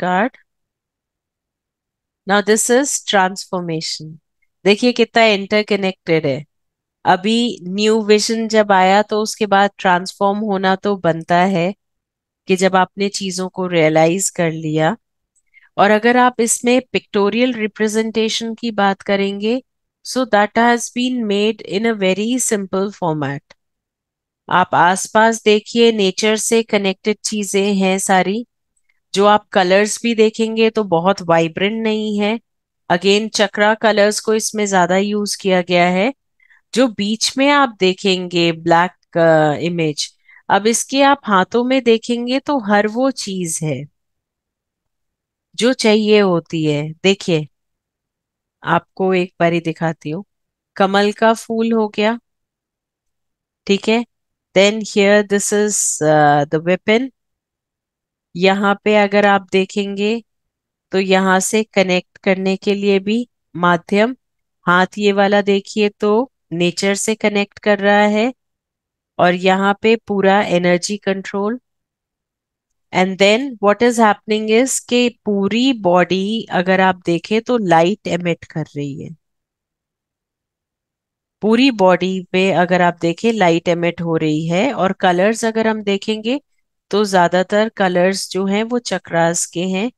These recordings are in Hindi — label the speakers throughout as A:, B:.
A: Card now this is transformation देखिए कितना इंटरकनेक्टेड है अभी न्यू विजन जब आया तो उसके बाद ट्रांसफॉर्म होना तो बनता है कि जब आपने चीजों को रियलाइज कर लिया और अगर आप इसमें पिक्टोरियल रिप्रेजेंटेशन की बात करेंगे so that has been made in a very simple format आप आसपास देखिए नेचर से कनेक्टेड चीजें हैं सारी जो आप कलर्स भी देखेंगे तो बहुत वाइब्रेंट नहीं है अगेन चक्रा कलर्स को इसमें ज्यादा यूज किया गया है जो बीच में आप देखेंगे ब्लैक इमेज uh, अब इसके आप हाथों में देखेंगे तो हर वो चीज है जो चाहिए होती है देखिए आपको एक बारी दिखाती हूँ कमल का फूल हो गया ठीक है then here this is the weapon यहाँ पे अगर आप देखेंगे तो यहाँ से कनेक्ट करने के लिए भी माध्यम हाथ ये वाला देखिए तो नेचर से कनेक्ट कर रहा है और यहाँ पे पूरा energy control and then what is happening is के पूरी बॉडी अगर आप देखें तो लाइट एमिट कर रही है पूरी बॉडी पे अगर आप देखें लाइट एमिट हो रही है और कलर्स अगर हम देखेंगे तो ज़्यादातर कलर्स जो हैं वो चक्रास के हैं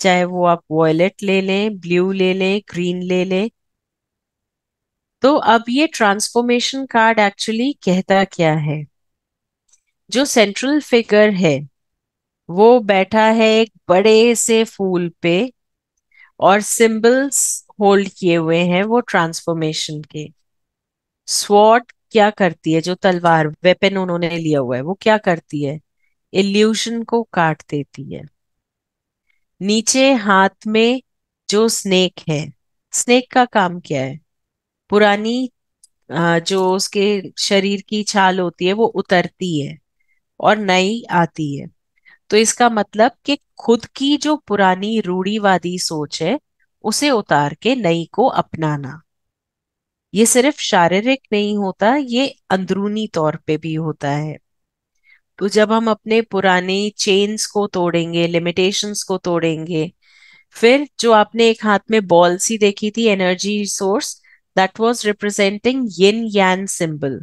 A: चाहे वो आप वॉयलेट ले लें ब्लू ले लें ग्रीन ले लें तो अब ये ट्रांसफॉर्मेशन कार्ड एक्चुअली कहता क्या है जो सेंट्रल फिगर है वो बैठा है एक बड़े से फूल पे और सिंबल्स होल्ड किए हुए हैं वो ट्रांसफॉर्मेशन के स्वॉट क्या करती है जो तलवार वेपन उन्होंने लिया हुआ है वो क्या करती है इल्यूशन को काट देती है नीचे हाथ में जो स्नेक है स्नेक का काम क्या है पुरानी जो उसके शरीर की छाल होती है वो उतरती है और नई आती है तो इसका मतलब कि खुद की जो पुरानी रूढ़ीवादी सोच है उसे उतार के नई को अपनाना ये सिर्फ शारीरिक नहीं होता ये अंदरूनी तौर पे भी होता है तो जब हम अपने पुराने चेन्स को तोड़ेंगे लिमिटेशंस को तोड़ेंगे फिर जो आपने एक हाथ में बॉल सी देखी थी energy source that was representing yin yang symbol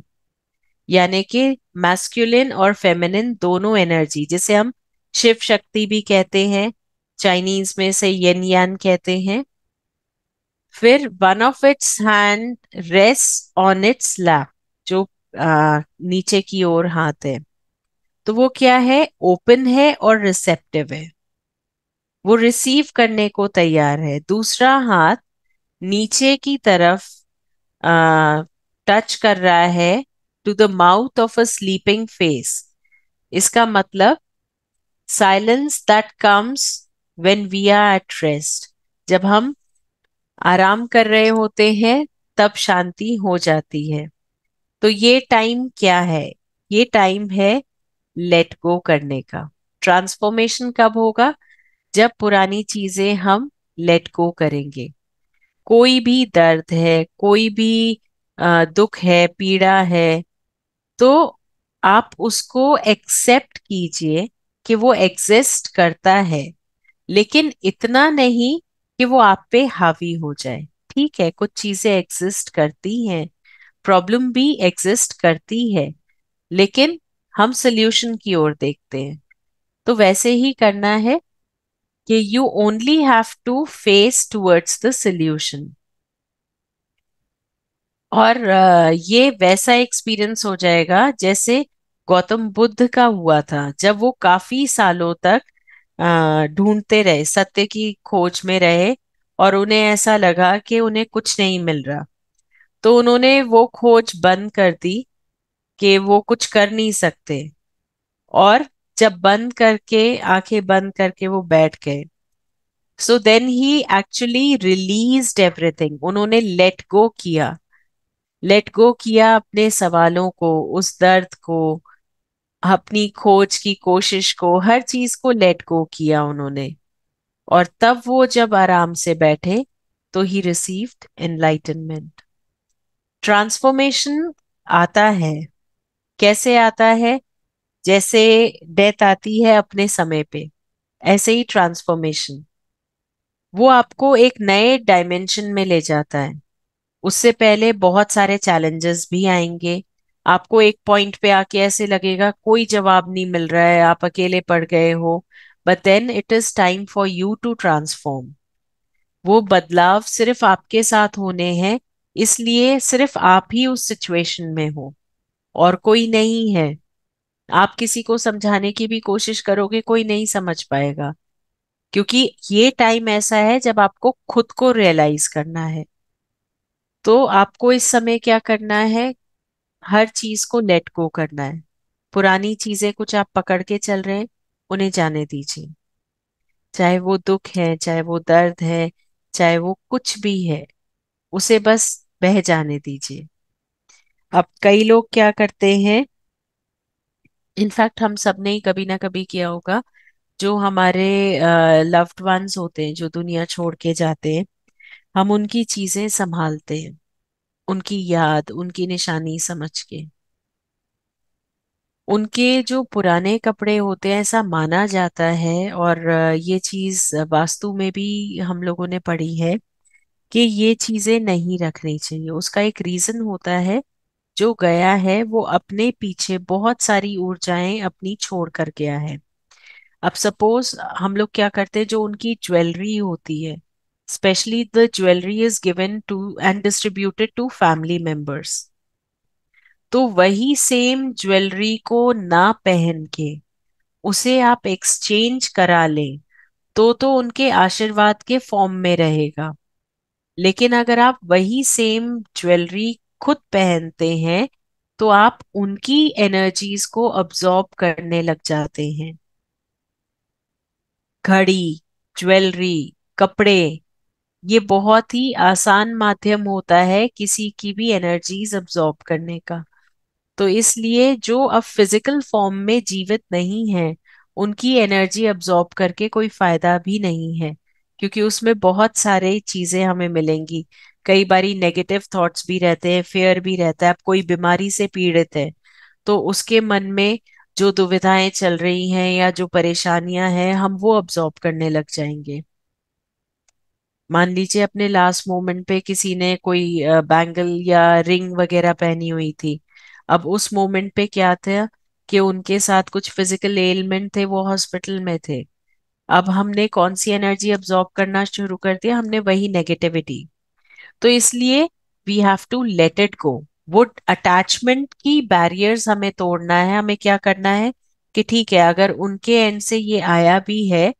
A: यानी कि मैस्कुलिन और फेमिनिन दोनों एनर्जी जिसे हम शिव शक्ति भी कहते हैं चाइनीज में से यन यान कहते हैं फिर one of its hand rest on its lap जो आ, नीचे की ओर हाथ है तो वो क्या है ओपन है और रिसेप्टिव है वो रिसीव करने को तैयार है दूसरा हाथ नीचे की तरफ आ, टच कर रहा है to the mouth of a sleeping face इसका मतलब silence that comes when we are at rest जब हम आराम कर रहे होते हैं तब शांति हो जाती है तो ये टाइम क्या है ये टाइम है लेट गो करने का ट्रांसफॉर्मेशन कब होगा जब पुरानी चीजें हम लेट गो करेंगे कोई भी दर्द है कोई भी दुख है पीड़ा है तो आप उसको एक्सेप्ट कीजिए कि वो एग्जिस्ट करता है लेकिन इतना नहीं कि वो आप पे हावी हो जाए ठीक है कुछ चीजें एग्जिस्ट करती हैं प्रॉब्लम भी एग्जिस्ट करती है लेकिन हम सोल्यूशन की ओर देखते हैं तो वैसे ही करना है कि you only have to face towards the solution और ये वैसा एक्सपीरियंस हो जाएगा जैसे गौतम बुद्ध का हुआ था जब वो काफी सालों तक ढूंढते रहे सत्य की खोज में रहे और उन्हें ऐसा लगा कि उन्हें कुछ नहीं मिल रहा तो उन्होंने वो खोज बंद कर दी कि वो कुछ कर नहीं सकते और जब बंद करके आंखें बंद करके वो बैठ गए सो देन ही एक्चुअली रिलीज एवरीथिंग उन्होंने लेट गो किया लेट गो किया अपने सवालों को उस दर्द को अपनी खोज की कोशिश को हर चीज को लेट गो किया उन्होंने और तब वो जब आराम से बैठे तो ही रिसीव्ड एनलाइटनमेंट ट्रांसफॉर्मेशन आता है कैसे आता है जैसे डेथ आती है अपने समय पे ऐसे ही ट्रांसफॉर्मेशन वो आपको एक नए डायमेंशन में ले जाता है उससे पहले बहुत सारे चैलेंजेस भी आएंगे आपको एक पॉइंट पे आके ऐसे लगेगा कोई जवाब नहीं मिल रहा है आप अकेले पड़ गए हो but then it is time for you to transform वो बदलाव सिर्फ आपके साथ होने हैं इसलिए सिर्फ आप ही उस सिचुएशन में हो और कोई नहीं है आप किसी को समझाने की भी कोशिश करोगे कोई नहीं समझ पाएगा क्योंकि ये टाइम ऐसा है जब आपको खुद को रियलाइज करना है तो आपको इस समय क्या करना है हर चीज को लेट गो करना है पुरानी चीजें कुछ आप पकड़ के चल रहे हैं उन्हें जाने दीजिए चाहे वो दुख है चाहे वो दर्द है चाहे वो कुछ भी है उसे बस बह जाने दीजिए अब कई लोग क्या करते हैं इनफैक्ट हम सब ने ही कभी ना कभी किया होगा जो हमारे लव्ड वंस होते हैं जो दुनिया छोड़ के जाते हैं हम उनकी चीजें संभालते हैं उनकी याद उनकी निशानी समझ के उनके जो पुराने कपड़े होते हैं ऐसा माना जाता है और ये चीज वास्तु में भी हम लोगों ने पढ़ी है कि ये चीजें नहीं रखनी चाहिए उसका एक रीजन होता है जो गया है वो अपने पीछे बहुत सारी ऊर्जाएं अपनी छोड़ कर गया है अब सपोज हम लोग क्या करते हैं जो उनकी ज्वेलरी होती है specially the jewellery is given to and distributed to family members तो वही सेम ज्वेलरी को ना पहन के उसे आप एक्सचेंज करा लें तो तो उनके आशीर्वाद के फॉर्म में रहेगा लेकिन अगर आप वही सेम ज्वेलरी खुद पहनते हैं तो आप उनकी एनर्जीज को अब्जॉर्ब करने लग जाते हैं घड़ी ज्वेलरी कपड़े ये बहुत ही आसान माध्यम होता है किसी की भी एनर्जीज अब्जॉर्ब करने का तो इसलिए जो अब फिजिकल फॉर्म में जीवित नहीं है उनकी एनर्जी अब्जॉर्ब करके कोई फायदा भी नहीं है क्योंकि उसमें बहुत सारे चीजें हमें मिलेंगी कई बारी नेगेटिव थॉट्स भी रहते हैं फेयर भी रहता है आप कोई बीमारी से पीड़ित है तो उसके मन में जो दुविधाएं चल रही हैं या जो परेशानियां हैं हम वो अब्जॉर्ब करने लग जाएंगे मान लीजिए अपने लास्ट मोमेंट पे किसी ने कोई बैंगल या रिंग वगैरह पहनी हुई थी अब उस मोमेंट पे क्या था कि उनके साथ कुछ फिजिकल एलमेंट थे वो हॉस्पिटल में थे अब हमने कौन सी एनर्जी अब्जॉर्ब करना शुरू कर दिया हमने वही नेगेटिविटी तो इसलिए we have to let it go वो अटैचमेंट की बैरियर्स हमें तोड़ना है हमें क्या करना है कि ठीक है अगर उनके एंड से ये आया भी है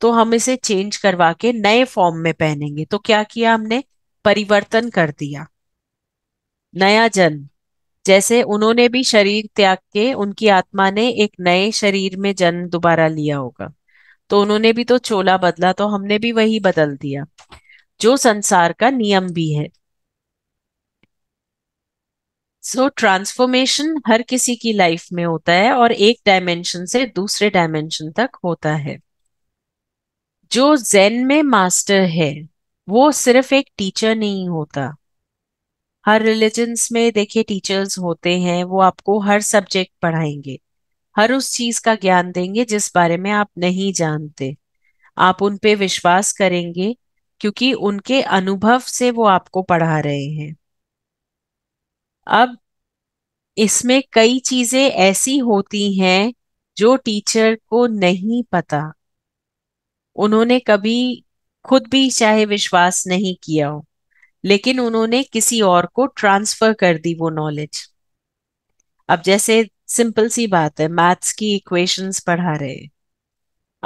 A: तो हम इसे चेंज करवा के नए फॉर्म में पहनेंगे तो क्या किया हमने परिवर्तन कर दिया नया जन्म जैसे उन्होंने भी शरीर त्याग के उनकी आत्मा ने एक नए शरीर में जन्म दोबारा लिया होगा तो उन्होंने भी तो चोला बदला तो हमने भी वही बदल दिया जो संसार का नियम भी है सो so, ट्रांसफॉर्मेशन हर किसी की लाइफ में होता है और एक डायमेंशन से दूसरे डायमेंशन तक होता है जो जेन में मास्टर है वो सिर्फ एक टीचर नहीं होता हर रिलीजन्स में देखिए टीचर्स होते हैं वो आपको हर सब्जेक्ट पढ़ाएंगे हर उस चीज का ज्ञान देंगे जिस बारे में आप नहीं जानते आप उन पे विश्वास करेंगे क्योंकि उनके अनुभव से वो आपको पढ़ा रहे हैं अब इसमें कई चीजें ऐसी होती हैं जो टीचर को नहीं पता उन्होंने कभी खुद भी चाहे विश्वास नहीं किया हो लेकिन उन्होंने किसी और को ट्रांसफर कर दी वो नॉलेज अब जैसे सिंपल सी बात है मैथ्स की इक्वेशंस पढ़ा रहे हैं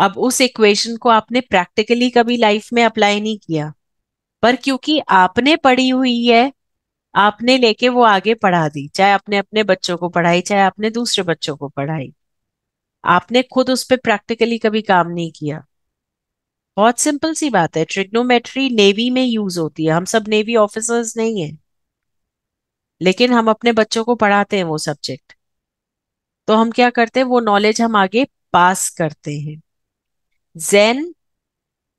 A: अब उस इक्वेशन को आपने प्रैक्टिकली कभी लाइफ में अप्लाई नहीं किया पर क्योंकि आपने पढ़ी हुई है आपने लेके वो आगे पढ़ा दी चाहे आपने अपने बच्चों को पढ़ाई चाहे आपने दूसरे बच्चों को पढ़ाई आपने खुद उस पर प्रैक्टिकली कभी काम नहीं किया बहुत सिंपल सी बात है ट्रिग्नोमेट्री नेवी में यूज होती है हम सब नेवी ऑफिसर्स नहीं है लेकिन हम अपने बच्चों को पढ़ाते हैं वो सब्जेक्ट तो हम क्या करते हैं वो नॉलेज हम आगे पास करते हैं जेन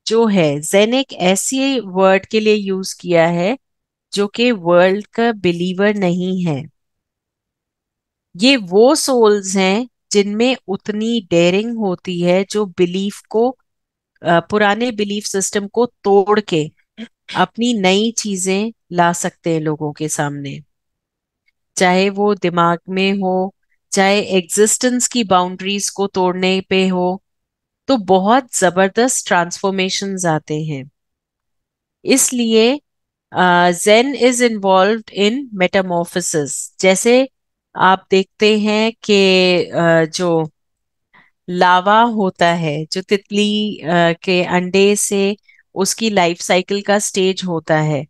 A: जो है जेन एक ऐसी वर्ड के लिए यूज किया है जो कि वर्ल्ड का बिलीवर नहीं है ये वो सोल्स हैं जिनमें उतनी डेयरिंग होती है जो बिलीफ को पुराने बिलीफ सिस्टम को तोड़ के अपनी नई चीजें ला सकते हैं लोगों के सामने चाहे वो दिमाग में हो चाहे एग्जिस्टेंस की बाउंड्रीज को तोड़ने पे हो तो बहुत जबरदस्त ट्रांसफॉर्मेशन आते हैं इसलिए जेन इज इन्वॉल्व इन मेटामोफिस जैसे आप देखते हैं कि uh, जो लावा होता है जो तितली uh, के अंडे से उसकी लाइफ साइकिल का स्टेज होता है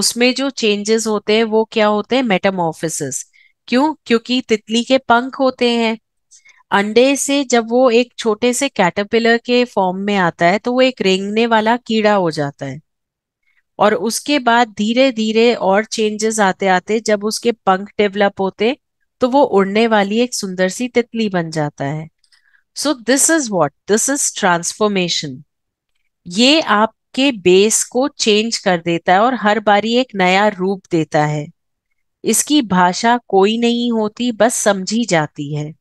A: उसमें जो चेंजेस होते हैं वो क्या होते हैं मेटामोफिस क्यों क्योंकि तितली के पंख होते हैं अंडे से जब वो एक छोटे से कैटरपिलर के फॉर्म में आता है तो वो एक रेंगने वाला कीड़ा हो जाता है और उसके बाद धीरे धीरे और चेंजेस आते आते जब उसके पंख डेवलप होते तो वो उड़ने वाली एक सुंदर सी तितली बन जाता है so this is what this is transformation ये आपके बेस को चेंज कर देता है और हर बारी एक नया रूप देता है इसकी भाषा कोई नहीं होती बस समझी जाती है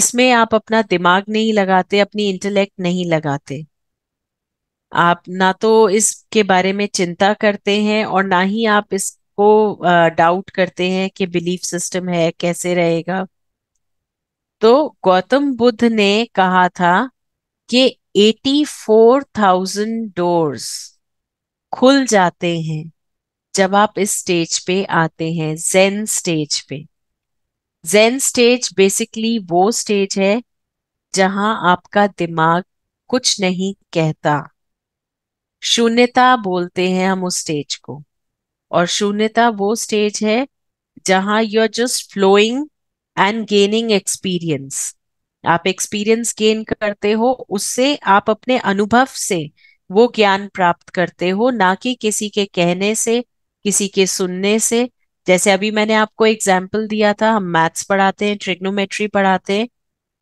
A: इसमें आप अपना दिमाग नहीं लगाते अपनी इंटेलेक्ट नहीं लगाते आप ना तो इसके बारे में चिंता करते हैं और ना ही आप इसको डाउट करते हैं कि बिलीफ सिस्टम है कैसे रहेगा तो गौतम बुद्ध ने कहा था कि 84,000 डोर्स खुल जाते हैं जब आप इस स्टेज पे आते हैं जेन स्टेज पे जेन स्टेज बेसिकली वो स्टेज है जहां आपका दिमाग कुछ नहीं कहता शून्यता बोलते हैं हम उस स्टेज को और शून्यता वो स्टेज है जहां you are just flowing and gaining experience आप एक्सपीरियंस गेन करते हो उससे आप अपने अनुभव से वो ज्ञान प्राप्त करते हो ना कि किसी के कहने से किसी के सुनने से जैसे अभी मैंने आपको एग्जाम्पल दिया था हम मैथ्स पढ़ाते हैं ट्रिग्नोमेट्री पढ़ाते हैं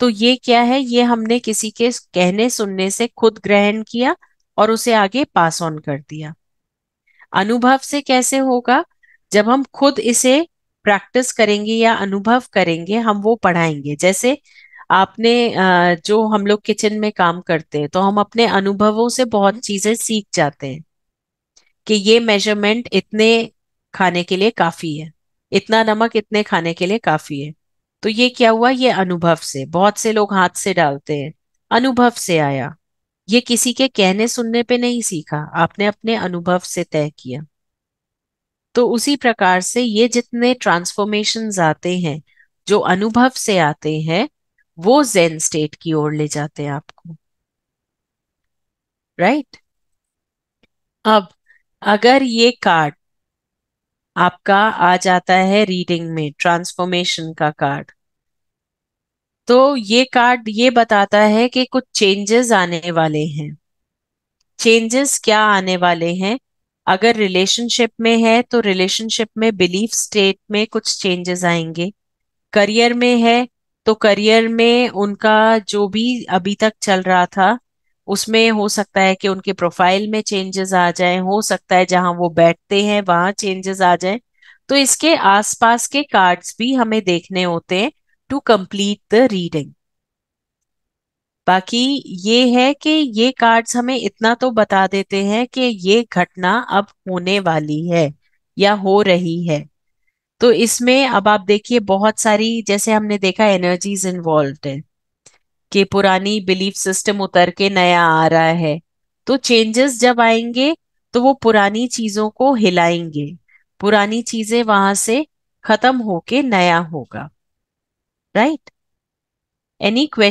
A: तो ये क्या है ये हमने किसी के कहने सुनने से खुद ग्रहण किया और उसे आगे पास ऑन कर दिया अनुभव से कैसे होगा जब हम खुद इसे प्रैक्टिस करेंगे या अनुभव करेंगे हम वो पढ़ाएंगे जैसे आपने जो हम लोग किचन में काम करते हैं तो हम अपने अनुभवों से बहुत हम्म। चीजें सीख जाते हैं कि ये मेजरमेंट इतने खाने के लिए काफी है इतना नमक इतने खाने के लिए काफी है तो ये क्या हुआ ये अनुभव से बहुत से लोग हाथ से डालते हैं अनुभव से आया ये किसी के कहने सुनने पे नहीं सीखा आपने अपने अनुभव से तय किया तो उसी प्रकार से ये जितने ट्रांसफॉर्मेशन आते हैं जो अनुभव से आते हैं वो जेन स्टेट की ओर ले जाते हैं आपको राइट right? अब अगर ये कार्ड आपका आ जाता है रीडिंग में ट्रांसफॉर्मेशन का कार्ड तो ये कार्ड ये बताता है कि कुछ चेंजेस आने वाले हैं चेंजेस क्या आने वाले हैं अगर रिलेशनशिप में है तो रिलेशनशिप में बिलीफ स्टेट में कुछ चेंजेस आएंगे करियर में है तो करियर में उनका जो भी अभी तक चल रहा था उसमें हो सकता है कि उनके प्रोफाइल में चेंजेस आ जाए हो सकता है जहां वो बैठते हैं वहां चेंजेस आ जाए तो इसके आसपास के कार्ड्स भी हमें देखने होते हैं टू कंप्लीट द रीडिंग बाकी ये है कि ये कार्ड्स हमें इतना तो बता देते हैं कि ये घटना अब होने वाली है या हो रही है तो इसमें अब आप देखिए बहुत सारी जैसे हमने देखा एनर्जीज इन्वॉल्व है कि पुरानी बिलीफ सिस्टम उतर के नया आ रहा है तो चेंजेस जब आएंगे तो वो पुरानी चीजों को हिलाएंगे पुरानी चीजें वहां से खत्म होके नया होगा राइट एनी क्वेश्चन